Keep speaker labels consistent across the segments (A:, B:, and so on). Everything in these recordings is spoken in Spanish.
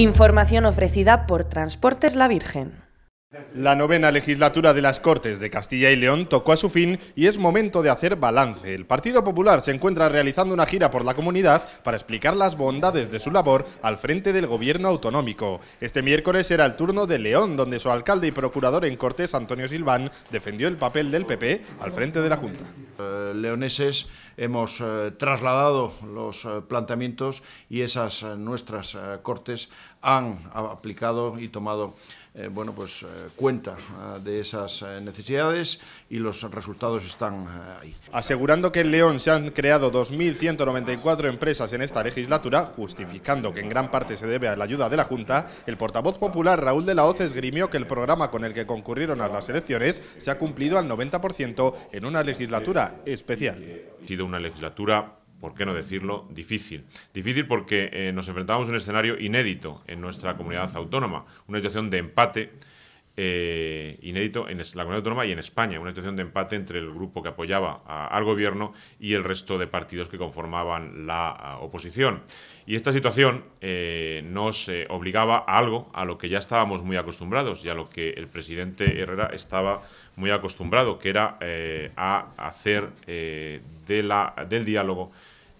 A: Información ofrecida por Transportes La Virgen. La novena legislatura de las Cortes de Castilla y León tocó a su fin y es momento de hacer balance. El Partido Popular se encuentra realizando una gira por la comunidad para explicar las bondades de su labor al frente del gobierno autonómico. Este miércoles era el turno de León, donde su alcalde y procurador en Cortes, Antonio Silván, defendió el papel del PP al frente de la Junta. Eh, leoneses hemos eh, trasladado los eh, planteamientos y esas nuestras Cortes han aplicado y tomado eh, bueno, pues, eh, cuenta ah, de esas eh, necesidades y los resultados están ahí. Asegurando que en León se han creado 2.194 empresas en esta legislatura, justificando que en gran parte se debe a la ayuda de la Junta, el portavoz popular Raúl de la Hoz esgrimió que el programa con el que concurrieron a las elecciones se ha cumplido al 90% en una legislatura especial.
B: Ha sido una legislatura por qué no decirlo, difícil. Difícil porque eh, nos enfrentamos a un escenario inédito en nuestra comunidad autónoma, una situación de empate eh, inédito en la Comunidad Autónoma y en España, una situación de empate entre el grupo que apoyaba al gobierno y el resto de partidos que conformaban la oposición. Y esta situación eh, nos eh, obligaba a algo a lo que ya estábamos muy acostumbrados y a lo que el presidente Herrera estaba muy acostumbrado, que era a hacer de la, del diálogo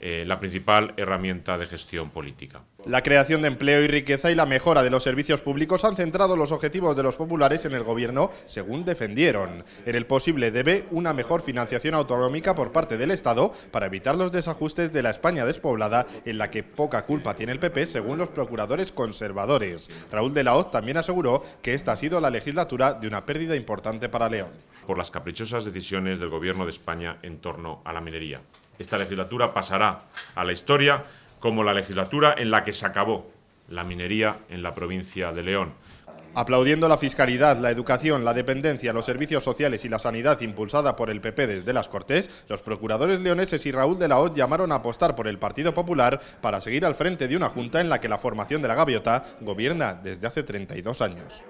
B: eh, la principal herramienta de gestión política.
A: La creación de empleo y riqueza y la mejora de los servicios públicos han centrado los objetivos de los populares en el Gobierno, según defendieron. En el posible debe una mejor financiación autonómica por parte del Estado para evitar los desajustes de la España despoblada, en la que poca culpa tiene el PP, según los procuradores conservadores. Raúl de la Hoz también aseguró que esta ha sido la legislatura de una pérdida importante para León.
B: Por las caprichosas decisiones del Gobierno de España en torno a la minería esta legislatura pasará a la historia como la legislatura en la que se acabó la minería en la provincia de León.
A: Aplaudiendo la fiscalidad, la educación, la dependencia, los servicios sociales y la sanidad impulsada por el PP desde las Cortes, los procuradores leoneses y Raúl de la Hoz llamaron a apostar por el Partido Popular para seguir al frente de una junta en la que la formación de la gaviota gobierna desde hace 32 años.